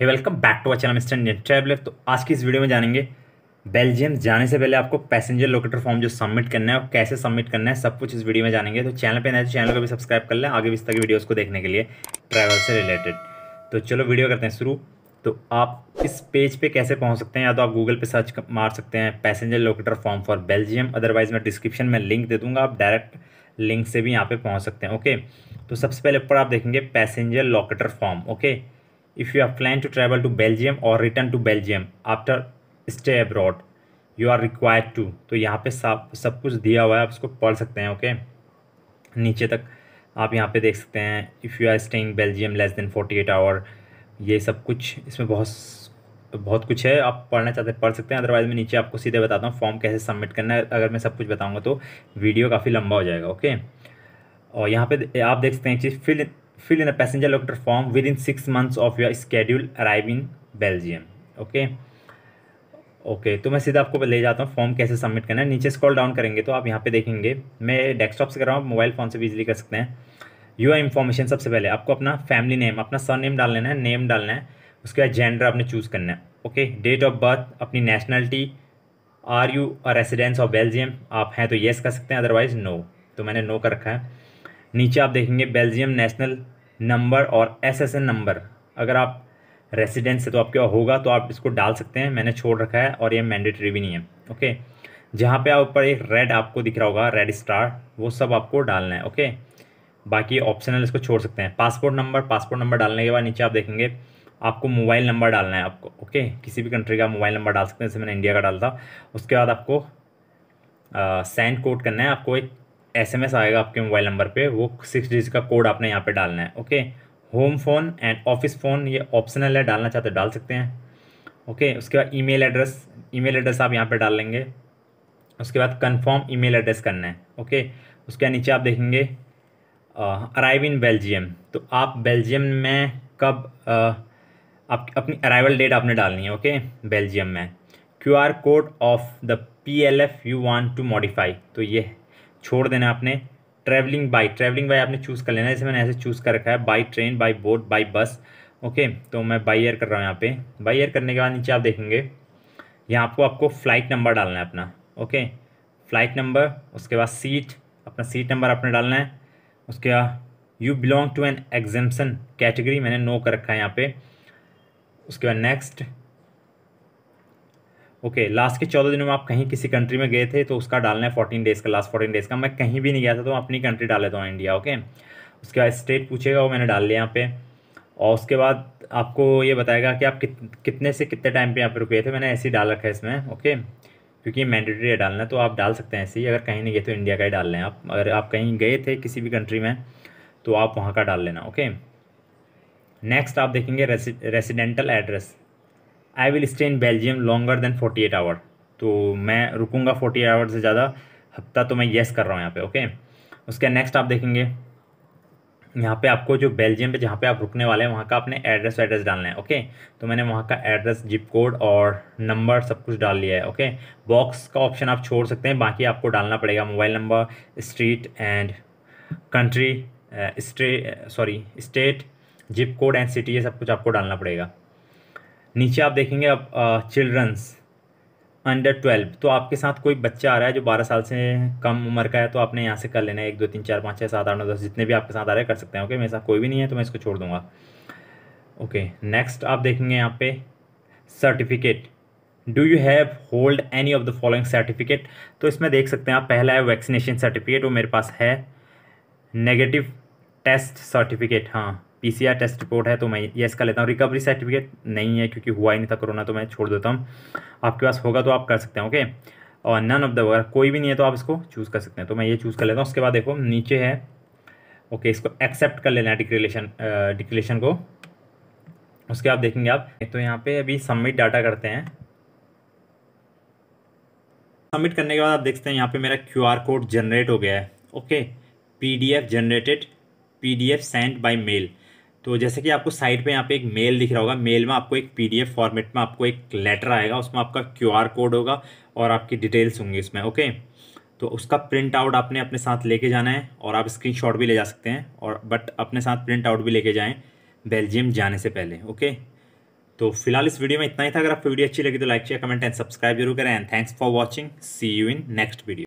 hey welcome back to our mister net traveller तो आज की इस वीडियो में जानेंगे बेल्जियम जाने से पहले आपको पैसेंजर लोकेटर फॉर्म जो सबमिट करना है और कैसे सबमिट करना है सब कुछ इस वीडियो में जानेंगे तो चैनल पे नए तो चैनल को भी सब्सक्राइब कर लें आगे भी इस की वीडियोज़ को देखने के लिए ट्रैवल से रिलेटेड तो चलो वीडियो करते हैं शुरू तो आप इस पेज पे कैसे पहुँच सकते हैं या तो आप गूगल पर सर्च मार सकते हैं passenger locator form for Belgium otherwise मैं डिस्क्रिप्शन में लिंक दे दूँगा आप डायरेक्ट लिंक से भी यहाँ पर पहुँच सकते हैं ओके तो सबसे पहले ऊपर आप देखेंगे passenger locator form okay if you are planning to travel to Belgium or return to Belgium after stay abroad you are required to तो यहाँ पे सब सब कुछ दिया हुआ है आप इसको पढ़ सकते हैं ओके नीचे तक आप यहाँ पे देख सकते हैं if you are staying Belgium less than forty eight hour ये सब कुछ इसमें बहुत बहुत कुछ है आप पढ़ना चाहते हैं पढ़ सकते हैं अदरवाइज़ मैं नीचे आपको सीधे बताता हूँ फॉर्म कैसे सबमिट करना है अगर मैं सब कुछ बताऊँगा तो वीडियो काफ़ी लंबा हो जाएगा ओके और यहाँ पे आप देख सकते हैं चीज़ fill fill in a passenger locator form within in months of your schedule arrive in belgium okay okay okay, तो मैं सीधा आपको ले जाता हूँ फॉर्म कैसे सबमिट करना है नीचे स्क्रॉल डाउन करेंगे तो आप यहाँ पे देखेंगे मैं डेस्कटॉप से कर रहा हूँ मोबाइल फ़ोन से भी इजीली कर सकते हैं यू इन्फॉर्मेशन सबसे पहले आपको अपना फैमिली नेम अपना सर नेम डाल लेना है नेम डालना है उसके बाद जेंडर आपने चूज़ करना है ओके डेट ऑफ बर्थ अपनी nationality are you residence of Belgium आप हैं तो येस कर सकते हैं अदरवाइज़ नो तो मैंने नो कर रखा है नीचे आप देखेंगे बेल्जियम नेशनल नंबर और एसएसएन नंबर अगर आप रेसिडेंस से तो आपके होगा तो आप इसको डाल सकते हैं मैंने छोड़ रखा है और ये मैंडेटरी भी नहीं है ओके जहाँ पे आप ऊपर एक रेड आपको दिख रहा होगा रेड स्टार वो सब आपको डालना है ओके बाकी ऑप्शनल इसको छोड़ सकते हैं पासपोर्ट नंबर पासपोर्ट नंबर डालने के बाद नीचे आप देखेंगे आपको मोबाइल नंबर डालना है आपको ओके किसी भी कंट्री का मोबाइल नंबर डाल सकते हैं जैसे मैंने इंडिया का डाल था उसके बाद आपको सेंड कोड करना है आपको एक एसएमएस आएगा आपके मोबाइल नंबर पे वो सिक्स डिजिट का कोड आपने यहाँ पे डालना है okay home phone and office phone ये ऑप्शनल है डालना चाहते डाल सकते हैं ओके उसके बाद ईमेल एड्रेस ईमेल एड्रेस आप यहाँ पे डाल लेंगे उसके बाद कंफर्म ईमेल एड्रेस करना है ओके उसके नीचे आप देखेंगे अराइव इन बेल्जियम तो आप बेल्जियम में कब आप अपनी अराइवल डेट आपने डालनी है ओके बेल्जियम में Q R code of the P L F you want to modify तो ये छोड़ देना आपने ट्रैवलिंग बाई ट्रैवलिंग बाई आपने चूज़ कर लेना जैसे मैंने ऐसे चूज़ कर रखा है by train by boat by bus okay तो मैं बाई एयर कर रहा हूँ यहाँ पे बाई एयर करने के बाद नीचे आप देखेंगे यहाँ आपको आपको फ़्लाइट नंबर डालना है अपना ओके फ़्लाइट नंबर उसके बाद सीट अपना सीट नंबर आपने डालना है उसके बाद you belong to an exemption category मैंने नो कर रखा है यहाँ पे उसके बाद नेक्स्ट ओके okay, लास्ट के चौदह दिनों में आप कहीं किसी कंट्री में गए थे तो उसका डालना है फोर्टीन डेज़ का लास्ट फोर्टीन डेज़ का मैं कहीं भी नहीं गया था तो अपनी कंट्री डाल लेता हूँ इंडिया ओके उसके बाद स्टेट पूछेगा वो मैंने डाल लिया यहाँ पे और उसके बाद आपको ये बताएगा कि आप कित, कितने से कितने टाइम पे यहाँ पे रुके थे मैंने ऐसे ही डाल रखा है इसमें ओके क्योंकि ये मैंडेटरी है डालना तो आप डाल सकते हैं ऐसे ही अगर कहीं नहीं गए तो इंडिया का ही डाल लें आप अगर आप कहीं गए थे किसी भी कंट्री में तो आप वहाँ का डाल लेना ओके नेक्स्ट आप देखेंगे residential address I will stay in Belgium longer than forty eight hour तो मैं रुकूंगा फोर्टी आवर से ज़्यादा हफ्ता तो मैं येस कर रहा हूँ यहाँ पे ओके उसके नेक्स्ट आप देखेंगे यहाँ पे आपको जो बेल्जियम पे जहाँ पे आप रुकने वाले हैं वहाँ का आपने एड्रेस एड्रेस डालना है ओके तो मैंने वहाँ का एड्रेस जिप कोड और नंबर सब कुछ डाल लिया है ओके बॉक्स का ऑप्शन आप छोड़ सकते हैं बाकी आपको डालना पड़ेगा mobile number street and country stay sorry state zip code and city ये सब कुछ आपको डालना पड़ेगा नीचे आप देखेंगे अब चिल्ड्रंस अंडर ट्वेल्व तो आपके साथ कोई बच्चा आ रहा है जो बारह साल से कम उम्र का है तो आपने यहाँ से कर लेना है एक दो तीन चार पाँच छः सात आठ नौ दस जितने भी आपके साथ आ रहे हैं कर सकते हैं ओके मेरे साथ कोई भी नहीं है तो मैं इसको छोड़ दूँगा ओके नेक्स्ट आप देखेंगे यहाँ पे certificate do you have hold any of the following certificate तो इसमें देख सकते हैं आप पहला है वैक्सीनेशन सर्टिफिकेट वो मेरे पास है नेगेटिव टेस्ट सर्टिफिकेट हाँ पीसीआर टेस्ट रिपोर्ट है तो मैं येस का लेता हूँ रिकवरी सर्टिफिकेट नहीं है क्योंकि हुआ ही नहीं था कोरोना तो मैं छोड़ देता हूँ आपके पास होगा तो आप कर सकते हैं ओके और नन ऑफ द वगैरह कोई भी नहीं है तो आप इसको चूज़ कर सकते हैं तो मैं ये चूज़ कर लेता हूँ उसके बाद देखो नीचे है ओके इसको एक्सेप्ट कर लेना है डिक्लेशन डिक्लेशन को उसके बाद देखेंगे आप तो यहाँ पे अभी सबमिट डाटा करते हैं सबमिट करने के बाद आप देखते हैं यहाँ पे मेरा क्यू आर कोड जनरेट हो गया है okay P D F generated P D F send by mail तो जैसे कि आपको साइड पे यहाँ पे एक मेल दिख रहा होगा मेल में आपको एक पीडीएफ फॉर्मेट में आपको एक लेटर आएगा उसमें आपका क्यूआर कोड होगा और आपकी डिटेल्स होंगी इसमें ओके तो उसका प्रिंट आउट आपने अपने साथ लेके जाना है और आप स्क्रीनशॉट भी ले जा सकते हैं और बट अपने साथ प्रिंट आउट भी लेके जाएँ बेल्जियम जाने से पहले ओके तो फिलहाल इस वीडियो में इतना ही था अगर आपको वीडियो अच्छी लगी तो like share comment and subscribe जरूर करें and thanks for watching see you in next video